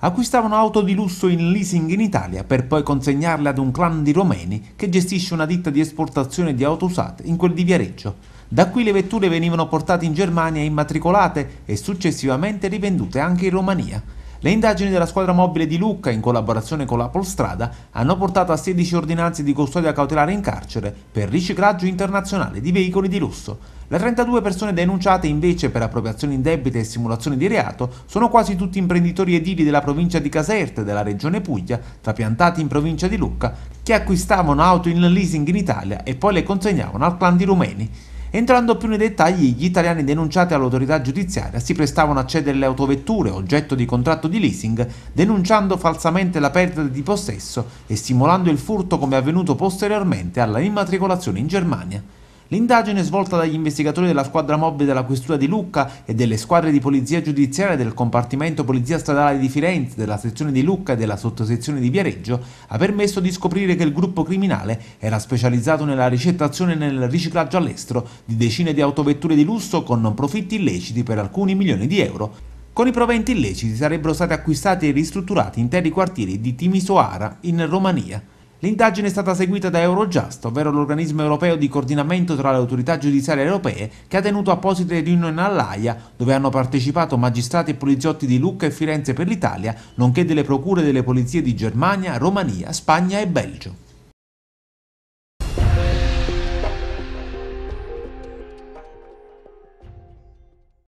acquistavano auto di lusso in leasing in Italia per poi consegnarle ad un clan di romeni che gestisce una ditta di esportazione di auto usate in quel di Viareggio. Da qui le vetture venivano portate in Germania immatricolate e successivamente rivendute anche in Romania, le indagini della squadra mobile di Lucca, in collaborazione con la Polstrada, hanno portato a 16 ordinanze di custodia cautelare in carcere per riciclaggio internazionale di veicoli di lusso. Le 32 persone denunciate invece per appropriazione in debita e simulazione di reato sono quasi tutti imprenditori edili della provincia di Caserta e della regione Puglia, trapiantati in provincia di Lucca, che acquistavano auto in leasing in Italia e poi le consegnavano al clan di rumeni. Entrando più nei dettagli, gli italiani denunciati all'autorità giudiziaria si prestavano a cedere le autovetture oggetto di contratto di leasing, denunciando falsamente la perdita di possesso e stimolando il furto come avvenuto posteriormente alla immatricolazione in Germania. L'indagine svolta dagli investigatori della squadra mobile della Questura di Lucca e delle squadre di polizia giudiziaria del compartimento Polizia Stradale di Firenze, della sezione di Lucca e della sottosezione di Viareggio ha permesso di scoprire che il gruppo criminale era specializzato nella ricettazione e nel riciclaggio all'estero di decine di autovetture di lusso con profitti illeciti per alcuni milioni di euro. Con i proventi illeciti sarebbero stati acquistati e ristrutturati interi quartieri di Timisoara in Romania. L'indagine è stata seguita da Eurojust, ovvero l'organismo europeo di coordinamento tra le autorità giudiziarie europee, che ha tenuto apposite riunioni all'AIA, dove hanno partecipato magistrati e poliziotti di Lucca e Firenze per l'Italia, nonché delle procure delle polizie di Germania, Romania, Spagna e Belgio.